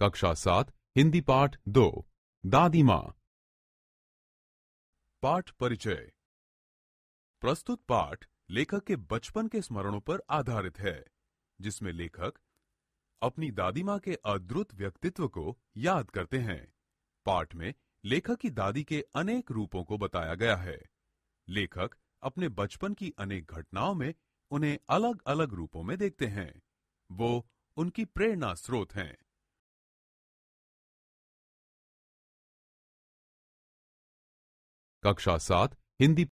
कक्षा सात हिंदी पाठ दो दादी माँ पाठ परिचय प्रस्तुत पाठ लेखक के बचपन के स्मरणों पर आधारित है जिसमें लेखक अपनी दादी माँ के अद्रुत व्यक्तित्व को याद करते हैं पाठ में लेखक की दादी के अनेक रूपों को बताया गया है लेखक अपने बचपन की अनेक घटनाओं में उन्हें अलग अलग रूपों में देखते हैं वो उनकी प्रेरणा स्रोत हैं कक्षा सात हिंदी